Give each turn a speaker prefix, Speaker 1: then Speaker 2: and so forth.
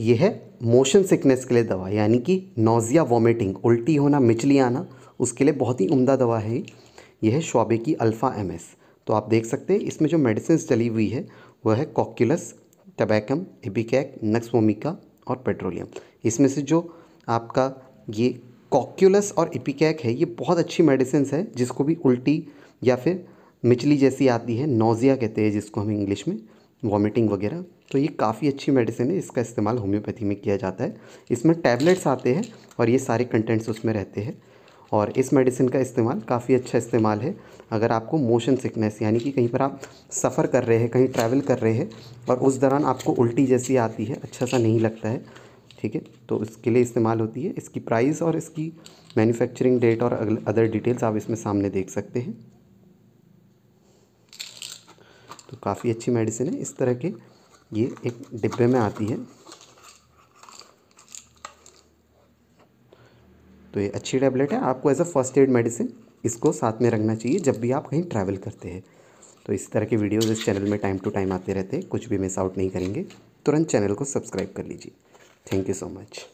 Speaker 1: यह है motion sickness के लिए दवा यानी कि नोज़िया वॉमिटिंग उल्टी होना मिचली आना उसके लिए बहुत ही उम्दा दवा है यह है शॉबे की अल्फ़ा एम तो आप देख सकते हैं इसमें जो मेडिसिन चली हुई है वह है कॉक्यूलस टबैकम एपिकैक नक्समोमिका और पेट्रोलियम इसमें से जो आपका ये कॉक्यूलस और इपिकैक है ये बहुत अच्छी मेडिसिन है जिसको भी उल्टी या फिर मिचली जैसी आती है नोज़िया कहते हैं जिसको हम इंग्लिश में वॉमिटिंग वगैरह तो ये काफ़ी अच्छी मेडिसिन है इसका इस्तेमाल होम्योपैथी में किया जाता है इसमें टैबलेट्स आते हैं और ये सारे कंटेंट्स उसमें रहते हैं और इस मेडिसिन का इस्तेमाल काफ़ी अच्छा इस्तेमाल है अगर आपको मोशन सिकनेस यानी कि कहीं पर आप सफ़र कर रहे हैं कहीं ट्रैवल कर रहे हैं और उस दौरान आपको उल्टी जैसी आती है अच्छा सा नहीं लगता है ठीक है तो इसके लिए इस्तेमाल होती है इसकी प्राइस और इसकी मैन्युफैक्चरिंग डेट और अदर डिटेल्स आप इसमें सामने देख सकते हैं तो काफ़ी अच्छी मेडिसिन है इस तरह के ये एक डिब्बे में आती है तो ये अच्छी टैबलेट है आपको as a first aid medicine इसको साथ में रखना चाहिए जब भी आप कहीं ट्रैवल करते हैं तो इस तरह के वीडियोज़ इस चैनल में टाइम टू टाइम आते रहते हैं कुछ भी मिस आउट नहीं करेंगे तुरंत चैनल को सब्सक्राइब कर लीजिए थैंक यू सो मच